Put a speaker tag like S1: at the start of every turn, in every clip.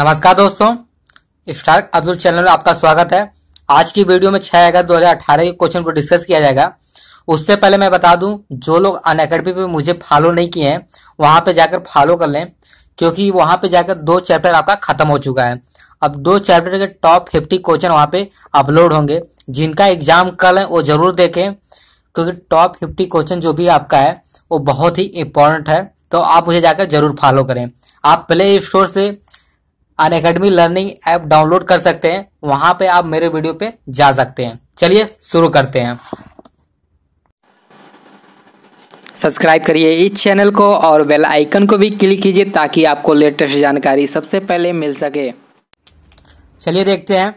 S1: नमस्कार दोस्तों star Abdul channel में आपका स्वागत है आज की वीडियो में 6 अगस्त 2018 के क्वेश्चन को डिस्कस किया जाएगा उससे पहले मैं बता दूं जो लोग अन अकेडमी पर मुझे फॉलो नहीं किए हैं वहां पे जाकर फॉलो कर लें क्योंकि वहां पे जाकर दो चैप्टर आपका खत्म हो चुका है अब दो चैप्टर के टॉप फिफ्टी क्वेश्चन वहां पे अपलोड होंगे जिनका एग्जाम कल है वो जरूर देखें क्योंकि टॉप फिफ्टी क्वेश्चन जो भी आपका है वो बहुत ही इम्पोर्टेंट है तो आप मुझे जाकर जरूर फॉलो करें आप प्ले स्टोर से Unacademy learning app download कर सकते हैं वहां पे आप मेरे वीडियो पे जा सकते हैं चलिए शुरू करते हैं सब्सक्राइब करिए इस चैनल को और बेल आइकन को भी क्लिक कीजिए ताकि आपको लेटेस्ट जानकारी सबसे पहले मिल सके चलिए देखते हैं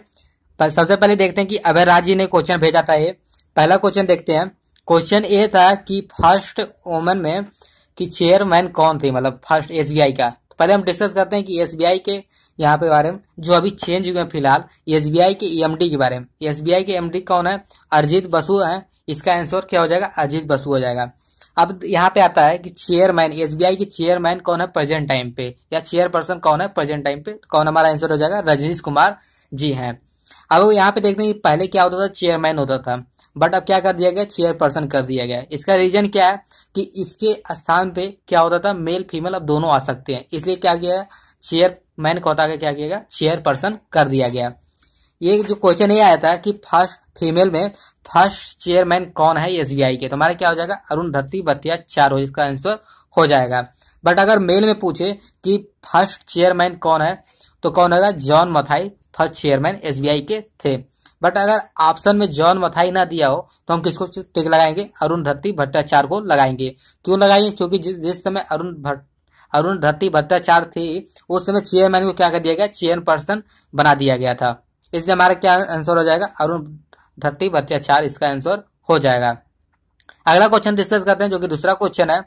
S1: पर सबसे पहले देखते हैं कि अभय राज जी ने क्वेश्चन भेजा था ये पहला क्वेश्चन देखते हैं क्वेश्चन ये था कि फर्स्ट वोमन में कि चेयरमैन कौन थी मतलब फर्स्ट एसबीआई का तो पहले हम डिस्कस करते हैं कि एसबीआई के यहाँ पे बारे में जो अभी चेंज हुए हैं फिलहाल एस के ईएमडी e के बारे में एस के एमडी e कौन है अरिजीत बसु है इसका आंसर क्या हो जाएगा अजीत बसु हो जाएगा अब यहाँ पे आता है कि चेयरमैन एसबीआई के चेयरमैन कौन है प्रेजेंट टाइम पे या चेयरपर्सन कौन है प्रेजेंट टाइम पे कौन हमारा आंसर हो जाएगा रजनीश कुमार जी हैं अब यहाँ पे देखते हैं पहले क्या होता था चेयरमैन होता था बट अब क्या कर दिया गया चेयरपर्सन कर दिया गया इसका रीजन क्या है कि इसके स्थान पे क्या होता था मेल फीमेल अब दोनों आ सकते हैं इसलिए क्या किया चेयर मैन को हटा के क्या किया गया चेयर पर्सन कर दिया गया ये जो क्वेश्चन ये आया था कि फर्स्ट फीमेल में फर्स्ट चेयरमैन कौन है एसबीआई के तो हमारा क्या हो जाएगा अरुण धत्ती बतिया चार का आंसर हो जाएगा बट अगर मेल में पूछे कि फर्स्ट चेयरमैन कौन है तो कौन होगा John Mathai first chairman SBI के थे बट अगर ऑप्शन में जॉन मथाई ना दिया हो तो हम किसको टिक लगाएंगे अरुण धत्ती भट्टाचार्य को लगाएंगे क्यों लगाएंगे क्योंकि जिस समय अरुण भट्ट अरुण धरती भट्टाचार्य थी उस समय चेयरमैन को क्या कर दिया गया चेयर पर्सन बना दिया गया था इसलिए हमारा क्या आंसर हो जाएगा अरुण धरती भट्टाचार्य इसका आंसर हो जाएगा अगला क्वेश्चन डिस्कस करते हैं जो कि दूसरा क्वेश्चन है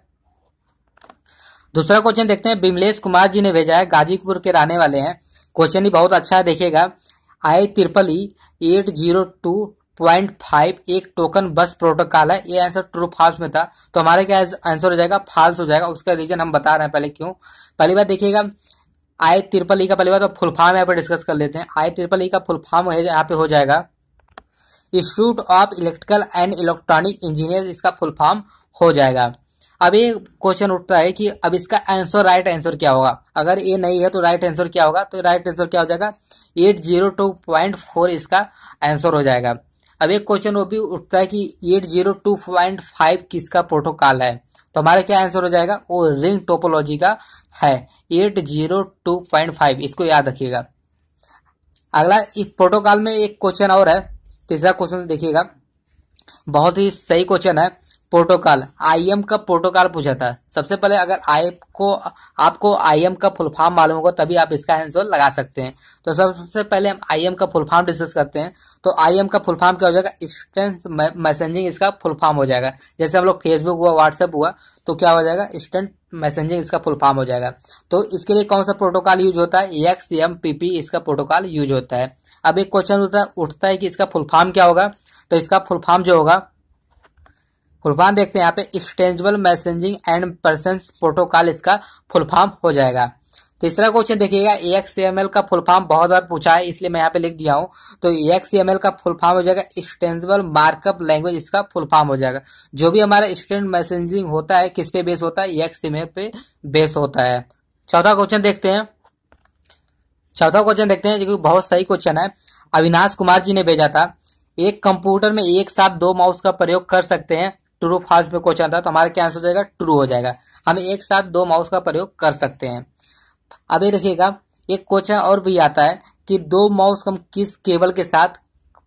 S1: दूसरा क्वेश्चन देखते हैं बिमलेश कुमार जी ने भेजा है गाजीपुर के रहने वाले हैं क्वेश्चन ही बहुत अच्छा है देखिएगा I triple E eight zero two point five एक टोकन बस प्रोटोकॉल है ये आंसर ट्रू फॉल्स में था तो हमारा क्या आंसर हो जाएगा फॉल्स हो जाएगा उसका रीजन हम बता रहे हैं पहले क्यों पहली बार देखिएगा आई त्रिपल ई का पहली बार तो फुल फॉर्म यहाँ पर डिस्कस कर लेते हैं आई त्रिपल ई का फुल फॉर्म यहाँ पे हो जाएगा institute of electrical and electronic engineer इसका फुल फॉर्म हो जाएगा अब ये क्वेश्चन उठता है कि अब इसका आंसर राइट आंसर क्या होगा अगर ये नहीं है तो राइट आंसर क्या होगा तो राइट आंसर क्या हो जाएगा eight zero two point four इसका आंसर हो जाएगा अब एक क्वेश्चन वो भी उठता है कि eight zero two point five किसका प्रोटोकॉल है तो हमारा क्या आंसर हो जाएगा वो रिंग टोपोलॉजी का है eight zero two point five इसको याद रखिएगा अगला इस प्रोटोकॉल में एक क्वेश्चन और है तीसरा क्वेश्चन देखिएगा बहुत ही सही क्वेश्चन है प्रोटोकॉल आईएम का प्रोटोकॉल पूछा था सबसे पहले अगर आई को आपको आईएम का फुल फॉर्म मालूम होगा तभी आप इसका आंसर लगा सकते हैं तो सबसे पहले हम आईएम का फुल फॉर्म डिस्कस करते हैं तो आईएम का फुल फॉर्म क्या हो जाएगा इंस्टेंट मैसेजिंग इसका फुल फॉर्म हो जाएगा जैसे हम लोग फेसबुक हुआ व्हाट्सएप हुआ तो क्या हो जाएगा इंस्टेंट मैसेजिंग इसका फुल फॉर्म हो जाएगा तो इसके लिए कौन सा प्रोटोकॉल यूज होता है एक्स एम पी पी इसका प्रोटोकॉल यूज होता है अब एक क्वेश्चन होता है उठता है कि इसका फुल फॉर्म क्या होगा तो इसका फुल फॉर्म जो होगा फुलफॉर्म देखते हैं यहाँ पे extensible messaging and presence protocol इसका फुलफार्म हो जाएगा तीसरा तो क्वेश्चन देखिएगा एक्स एम एल का फुल फॉर्म बहुत बार पूछा है इसलिए मैं यहाँ पे लिख दिया हूँ तो ए एक्स एम एल का फुल फॉर्म हो जाएगा एक्सटेंजल मार्कअप लैंग्वेज इसका फुल फॉर्म हो जाएगा जो भी हमारा एक्सटेंड मैसेजिंग होता है किस पे बेस होता है एक्स एम एल पे बेस होता है चौथा क्वेश्चन देखते हैं चौथा क्वेश्चन देखते हैं जो बहुत सही क्वेश्चन है अविनाश कुमार जी ने भेजा था एक कंप्यूटर में एक साथ दो माउस का प्रयोग कर सकते हैं ट्रू फॉल्स में क्वेश्चन था तो हमारा क्या आंसर हो जाएगा ट्रू हो जाएगा हम एक साथ दो माउस का प्रयोग कर सकते हैं अभी देखिएगा एक क्वेश्चन और भी आता है कि दो माउस हम किस केबल के साथ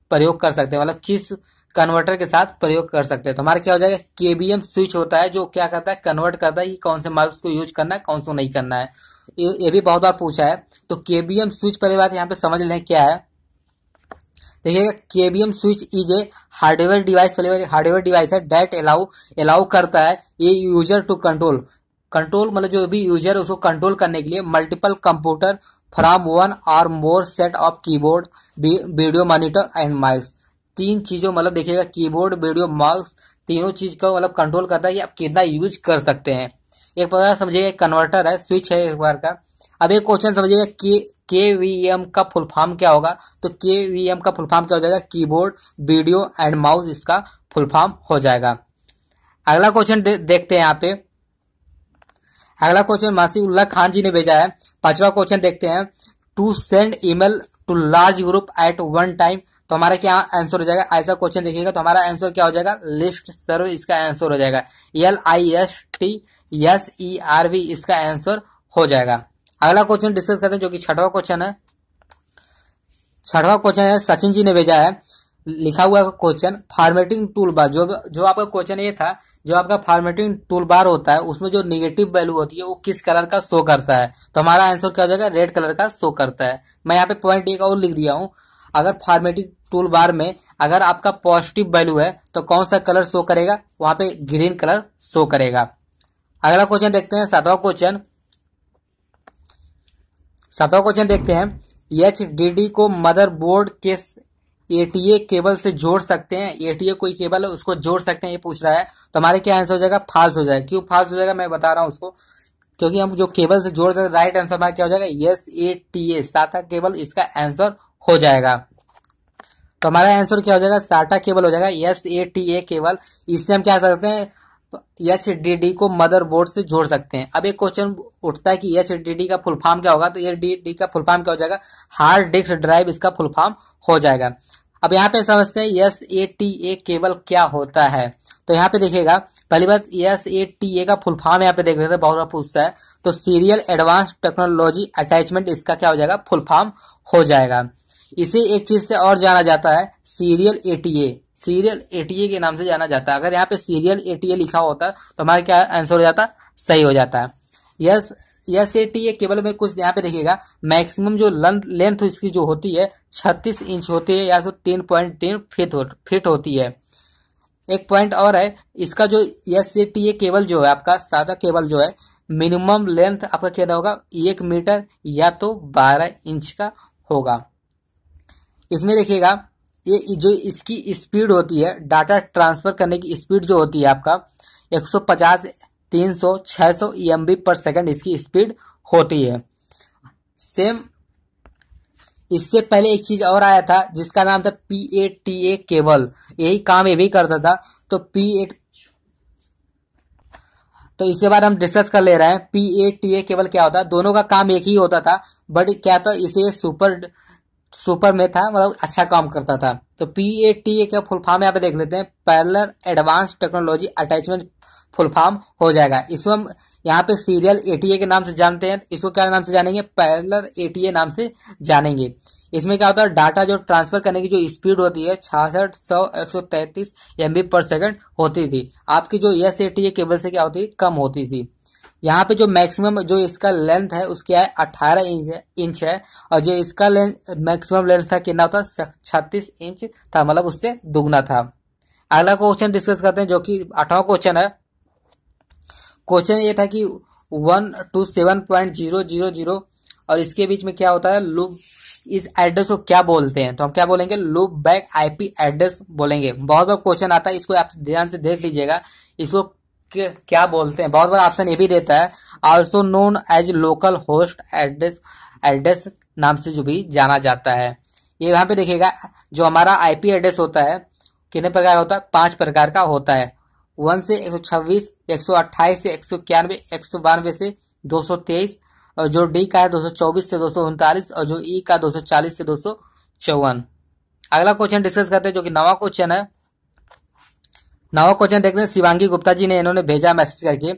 S1: प्रयोग कर सकते हैं मतलब किस कन्वर्टर के साथ प्रयोग कर सकते हैं तो हमारा क्या हो जाएगा केबीएम स्विच होता है जो क्या करता है कन्वर्ट करता है कि कौन से माउस को यूज करना है कौन सा नहीं करना है ये भी बहुत बार पूछा है तो केबीएम स्विच परिवार यहाँ पे समझ लें क्या है देखिएगा KVM switch is a hardware device hardware device है डेट अलाउ अलाउ करता है ये यूजर टू कंट्रोल कंट्रोल मतलब जो भी यूजर है उसको कंट्रोल करने के लिए multiple computer from one or more set of keyboard video monitor and mice तीन चीजों मतलब देखिएगा कीबोर्ड वीडियो माइक्स तीनों चीज को मतलब कंट्रोल करता है कि आप कितना यूज कर सकते हैं एक प्रकार समझिएगा कन्वर्टर है स्विच है एक बार का अब एक क्वेश्चन समझिएगा के के वी एम का फुल फॉर्म क्या होगा तो के वी एम का फुल फॉर्म क्या हो जाएगा कीबोर्ड वीडियो एंड माउस इसका फुल फॉर्म हो जाएगा अगला क्वेश्चन दे, देखते हैं यहाँ पे अगला क्वेश्चन मासी उल्ला खान जी ने भेजा है पांचवा क्वेश्चन देखते हैं to send email to large group at one time तो हमारा क्या आंसर हो जाएगा ऐसा क्वेश्चन देखिएगा तो हमारा आंसर क्या हो जाएगा लिस्ट सर्व इसका आंसर हो जाएगा L I S T S E R V इसका आंसर हो जाएगा अगला क्वेश्चन डिस्कस करते हैं जो कि छठवा क्वेश्चन है छठवा क्वेश्चन है सचिन जी ने भेजा है लिखा हुआ क्वेश्चन फॉर्मेटिंग टूल बार जो जो आपका क्वेश्चन ये था जो आपका फॉर्मेटिंग टूल बार होता है उसमें जो निगेटिव वैल्यू होती है वो किस कलर का शो करता है तो हमारा आंसर क्या हो जाएगा रेड कलर का शो करता है मैं यहाँ पे पॉइंट एक और लिख दिया हूँ अगर फॉर्मेटिंग टूल बार में अगर आपका पॉजिटिव वैल्यू है तो कौन सा कलर शो करेगा वहां पे ग्रीन कलर शो करेगा अगला क्वेश्चन देखते हैं सातवा क्वेश्चन सातवां क्वेश्चन देखते हैं एच डी डी को मदरबोर्ड के एटीए केबल से जोड़ सकते हैं एटीए कोई केबल है उसको जोड़ सकते हैं ये पूछ रहा है तो हमारे क्या आंसर हो जाएगा फाल्स हो जाएगा क्यों फाल्स हो जाएगा मैं बता रहा हूँ उसको क्योंकि हम जो केबल से जोड़ सकते राइट आंसर हमारा क्या हो जाएगा यस ए टी ए साटा केबल इसका आंसर हो जाएगा तो हमारा आंसर क्या हो जाएगा साटा केबल हो जाएगा S A T A cable इससे हम क्या सकते हैं एच डी डी को मदर बोर्ड से जोड़ सकते हैं अब एक क्वेश्चन उठता है कि एच डी डी का फुल फॉर्म क्या होगा तो एच डी डी का फुल फॉर्म क्या हो जाएगा हार्ड डिस्क ड्राइव इसका फुल फॉर्म हो जाएगा अब यहाँ पे समझते हैं S A T A cable क्या होता है तो यहाँ पे देखिएगा पहली बात एस ए टी ए का फुल फॉर्म यहाँ पे देख रहे थे बहुत बड़ा पूछता है तो सीरियल एडवांस टेक्नोलॉजी अटैचमेंट इसका क्या हो जाएगा फुल फॉर्म हो जाएगा इसे एक चीज से और जाना जाता है serial A T A serial ATA के नाम से जाना जाता है अगर यहाँ पे सीरियल एटीए लिखा होता तो हमारा क्या आंसर हो जाता सही हो जाता है S S A T A cable में कुछ यहाँ पे देखिएगा मैक्सिमम जो लेंथ इसकी जो होती है छत्तीस इंच होती है या तो तीन पॉइंट तीन फिट हो, फिट होती है एक पॉइंट और है इसका जो S A T A cable जो है आपका सादा केबल जो है मिनिमम लेंथ आपका क्या होगा एक मीटर या तो बारह इंच का होगा इसमें देखिएगा ये जो इसकी स्पीड होती है डाटा ट्रांसफर करने की स्पीड जो होती है आपका 150 300 600 सौ पर सेकंड इसकी स्पीड होती है सेम इससे पहले एक चीज और आया था जिसका नाम था P A T A cable यही काम ये भी करता था तो पी ए तो इसके बाद हम डिस्कस कर ले रहे हैं P A T A cable क्या होता है दोनों का काम एक ही होता था बट क्या था इसे सुपर सुपर में था मतलब अच्छा काम करता था तो पी ए टी ए का फुल फॉर्म यहाँ पे देख लेते हैं parallel advance technology attachment full form हो जाएगा इसको हम यहाँ पे सीरियल एटीए के नाम से जानते हैं इसको क्या नाम से जानेंगे पैरलर एटीए नाम से जानेंगे इसमें क्या होता है डाटा जो ट्रांसफर करने की जो स्पीड होती है छियासठ सौ एक सौ तैतीस एम पर सेकेंड होती थी आपकी जो S A T A cable से क्या होती है कम होती थी यहाँ पे जो मैक्सिमम जो इसका लेंथ है उसकी है अठारह इंच इंच है और जो इसका मैक्सिमम लेंथ था कितना था छत्तीस इंच था मतलब उससे दुगना था अगला क्वेश्चन डिस्कस करते हैं जो कि आठवां क्वेश्चन है क्वेश्चन ये था कि one two seven point zero zero zero और इसके बीच में क्या होता है लूप इस एड्रेस को क्या बोलते हैं तो हम क्या बोलेंगे लूप बैक आईपी एड्रेस बोलेंगे बहुत बहुत क्वेश्चन आता है इसको आप ध्यान से देख लीजिएगा इसको क्या बोलते हैं बहुत बार ऑप्शन ये भी देता है also known as local host address address नाम से जो भी जाना जाता है ये यहाँ पे देखिएगा जो हमारा आईपी एड्रेस होता है कितने प्रकार का होता है पांच प्रकार का होता है वन से एक सौ छब्बीस एक सौ अट्ठाईस से एक सौ इक्यानवे एक सौ बानवे से दो सौ तेईस और जो डी का है दो सौ चौबीस से दो सौ उनतालीस और जो ई e का दो सौ चालीस से दो सौ चौवन अगला क्वेश्चन डिस्कस करते हैं जो कि नवा क्वेश्चन है नवा क्वेश्चन देखते हैं शिवांगी गुप्ता जी ने इन्होंने भेजा मैसेज करके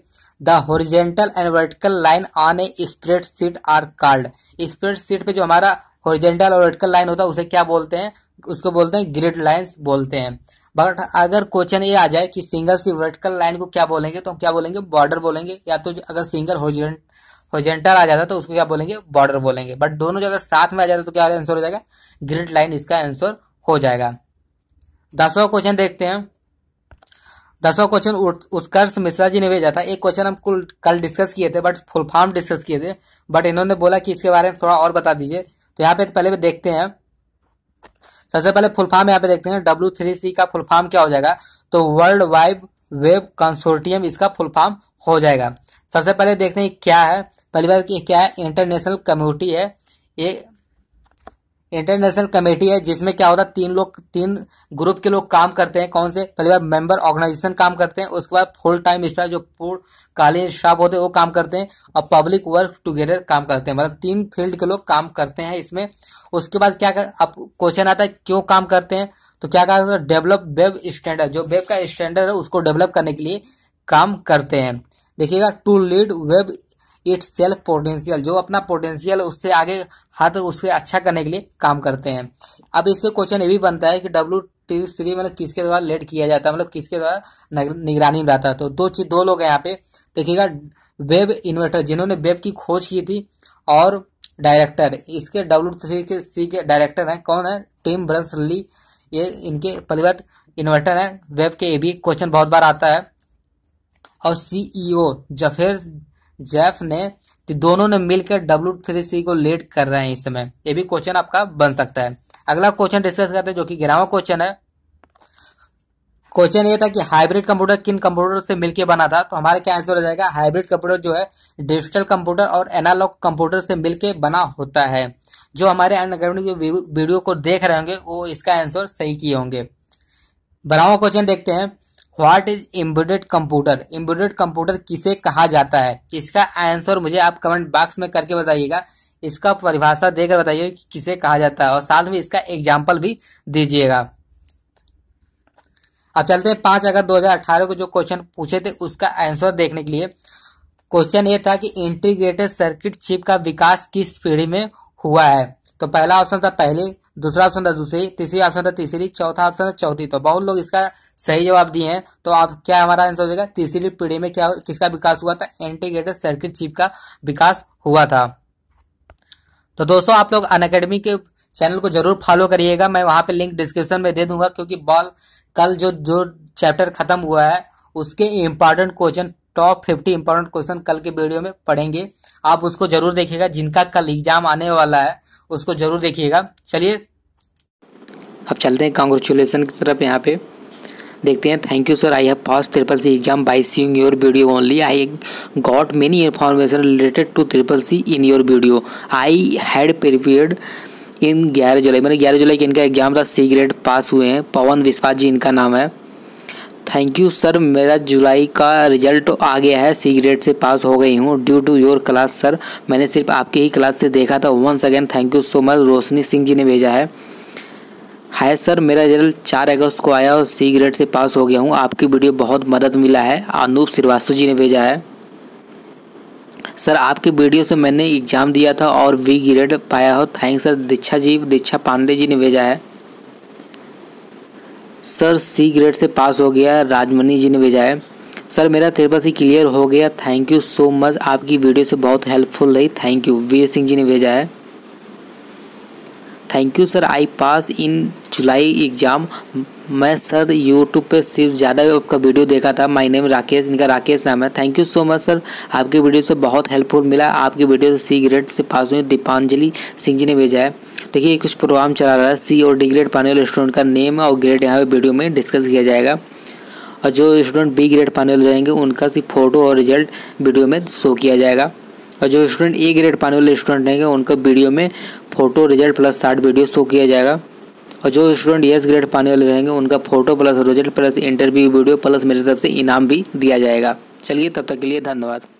S1: the horizontal and vertical line on a spreadsheet or card spreadsheet पे जो हमारा होरिजेंटल और वर्टिकल लाइन होता है उसे क्या बोलते हैं उसको बोलते हैं ग्रिड लाइन बोलते हैं बट अगर क्वेश्चन ये आ जाए कि सिंगल सी वर्टिकल लाइन को क्या बोलेंगे तो हम क्या बोलेंगे बॉर्डर बोलेंगे या तो अगर सिंगल होजेंटल आ जाता तो उसको क्या बोलेंगे बॉर्डर बोलेंगे बट दोनों अगर साथ में आ जाता तो क्या आंसर हो जाएगा ग्रिड लाइन इसका आंसर हो जाएगा दसवा क्वेश्चन देखते हैं दसवा क्वेश्चन उत्कर्ष मिश्रा जी ने भेजा था एक क्वेश्चन हम कल डिस्कस किए थे बट फुल फॉर्म डिस्कस किए थे बट इन्होंने बोला कि इसके बारे में थोड़ा और बता दीजिए तो यहाँ पे पहले देखते हैं सबसे पहले फुल फॉर्म यहाँ पे देखते हैं डब्ल्यू थ्री सी का फुल फॉर्म क्या हो जाएगा तो वर्ल्ड वाइड वेब कंसोर्टियम इसका फुल फॉर्म हो जाएगा सबसे पहले देखते हैं क्या है पहली बात क्या है इंटरनेशनल कम्युनिटी है ये इंटरनेशनल कमेटी है जिसमें क्या होता है तीन लोग तीन ग्रुप के लोग काम करते हैं कौन से पहले बार मेंबर ऑर्गेनाइजेशन काम करते हैं उसके बाद फुल टाइम स्टाफ जो पूर्ण कालीन स्टाफ होते हैं वो काम करते हैं और पब्लिक वर्क टुगेदर काम करते हैं मतलब तीन फील्ड के लोग काम करते हैं इसमें उसके बाद क्या अब क्वेश्चन आता है क्यों काम करते हैं तो क्या कहा डेवलप वेब स्टैंडर्ड जो वेब का स्टैंडर्ड है उसको डेवलप करने के लिए काम करते हैं देखिएगा to lead web itself potential जो अपना पोटेंशियल उससे आगे हद उससे अच्छा करने के लिए काम करते हैं अब इससे क्वेश्चन ये भी बनता है कि डब्ल्यू टी थ्री मतलब किसके द्वारा लेट किया जाता है मतलब किसके द्वारा निगरानी में रहता है तो दो चीज दो लोग हैं यहाँ पे देखिएगा वेब इन्वर्टर जिन्होंने वेब की खोज की थी और डायरेक्टर इसके डब्ल्यू थ्री के सी के डायरेक्टर हैं कौन है टीम ब्रंसली ये इनके परिवर्त इन्वर्टर हैं वेब के ये भी क्वेश्चन बहुत बार आता है और सीईओ जफेर e जेफ ने दोनों ने मिलकर डब्ल्यू थ्री सी को लेट कर रहे हैं इस समय ये भी क्वेश्चन आपका बन सकता है अगला क्वेश्चन डिस्कस करते हैं जो कि ग्यारहवा क्वेश्चन है क्वेश्चन ये था कि हाइब्रिड कंप्यूटर किन कंप्यूटर से मिलकर बना था तो हमारा क्या आंसर हो जाएगा हाइब्रिड कंप्यूटर जो है डिजिटल कंप्यूटर और एनालॉग कंप्यूटर से मिलकर बना होता है जो हमारे अंडरग्राउंड के वीडियो को देख रहे होंगे वो इसका आंसर सही किए होंगे बारहवा क्वेश्चन देखते हैं what is embedded computer embedded computer किसे कहा जाता है इसका आंसर मुझे आप कमेंट बॉक्स में करके बताइएगा इसका परिभाषा देकर बताइए कि किसे कहा जाता है और साथ में इसका एग्जाम्पल भी दीजिएगा अब चलते हैं पांच अगस्त 2018 को जो क्वेश्चन पूछे थे उसका आंसर देखने के लिए क्वेश्चन ये था कि इंटीग्रेटेड सर्किट चिप का विकास किस पीढ़ी में हुआ है तो पहला ऑप्शन था पहली दूसरा ऑप्शन था दूसरी तीसरी ऑप्शन था तीसरी चौथा ऑप्शन था चौथी तो बहुत लोग इसका सही जवाब दिए हैं तो आप क्या हमारा आंसर हो जाएगा तीसरी पीढ़ी में क्या किसका विकास हुआ था इंटीग्रेटेड सर्किट चिप का विकास हुआ था तो दोस्तों आप लोग अन अकेडमी के चैनल को जरूर फॉलो करिएगा मैं वहां पर लिंक डिस्क्रिप्शन में दे दूंगा क्योंकि बॉल कल जो जो चैप्टर खत्म हुआ है उसके important question top fifty important question कल के वीडियो में पढ़ेंगे आप उसको जरूर देखिएगा जिनका कल एग्जाम आने वाला है उसको जरूर देखिएगा चलिए अब चलते हैं कॉन्ग्रेचुलेसन की तरफ यहाँ पे देखते हैं thank you sir I have pass triple C exam by seeing your video only I got many information related to triple C in your video I had prepared in ग्यारह जुलाई मैंने मतलब ग्यारह जुलाई के इनका एग्जाम था सी ग्रेड पास हुए हैं पवन विश्वास जी इनका नाम है थैंक यू सर मेरा जुलाई का रिजल्ट आ गया है सी ग्रेड से पास हो गई हूँ due to your class sir मैंने सिर्फ आपकी ही क्लास से देखा था once again thank you so much Roshni Singh ji ने भेजा है हाय सर मेरा रिजल्ट चार अगस्त को आया और सी ग्रेड से पास हो गया हूँ आपकी वीडियो बहुत मदद मिला है अनूप श्रीवास्तव जी ने भेजा है सर आपकी वीडियो से मैंने एग्ज़ाम दिया था और वी ग्रेड पाया हो थैंक सर दीक्षा जी दीक्षा पांडे जी ने भेजा है सर सी ग्रेड से पास हो गया राजमणि जी ने भेजा है सर मेरा सिलेबस ही क्लियर हो गया थैंक यू सो मच आपकी वीडियो से बहुत हेल्पफुल रही थैंक यू वीर सिंह जी ने भेजा है thank you sir I pass in July exam मैं सर यूट्यूब पे सिर्फ ज़्यादा आपका वीडियो देखा था माय नेम राकेश इनका राकेश नाम है thank you so much sir आपकी वीडियो से बहुत हेल्पफुल मिला आपकी वीडियो से सी ग्रेड से पास हुई दीपांजलि सिंह जी ने भेजा है देखिए कुछ प्रोग्राम चला रहा है सी और डी ग्रेड पाने वाले स्टूडेंट का नेम और ग्रेड यहाँ पर वीडियो में डिस्कस किया जाएगा और जो स्टूडेंट बी ग्रेड पाने वाले रहेंगे उनका सिर्फ फोटो और रिजल्ट वीडियो में शो किया जाएगा और जो स्टूडेंट ए ग्रेड पाने वाले स्टूडेंट रहेंगे उनका वीडियो में photo result plus short video show किया जाएगा और जो स्टूडेंट यस ग्रेड पाने वाले रहेंगे उनका photo plus result plus interview video plus मेरी तरफ से इनाम भी दिया जाएगा चलिए तब तक के लिए धन्यवाद